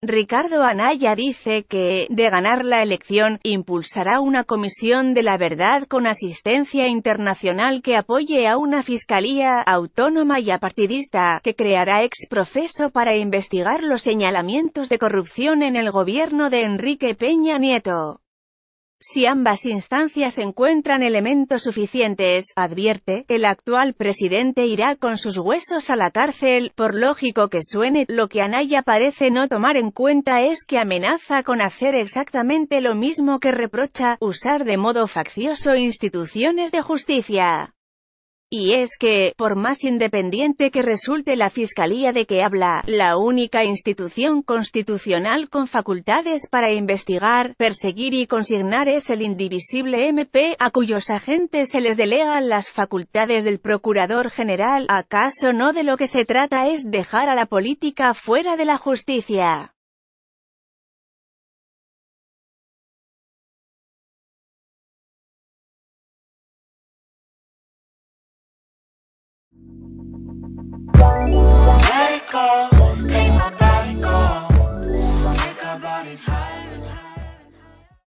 Ricardo Anaya dice que, de ganar la elección, impulsará una comisión de la verdad con asistencia internacional que apoye a una fiscalía autónoma y apartidista, que creará ex profeso para investigar los señalamientos de corrupción en el gobierno de Enrique Peña Nieto. Si ambas instancias encuentran elementos suficientes, advierte, el actual presidente irá con sus huesos a la cárcel, por lógico que suene, lo que Anaya parece no tomar en cuenta es que amenaza con hacer exactamente lo mismo que reprocha, usar de modo faccioso instituciones de justicia. Y es que, por más independiente que resulte la Fiscalía de que habla, la única institución constitucional con facultades para investigar, perseguir y consignar es el indivisible MP, a cuyos agentes se les delegan las facultades del Procurador General, ¿acaso no de lo que se trata es dejar a la política fuera de la justicia?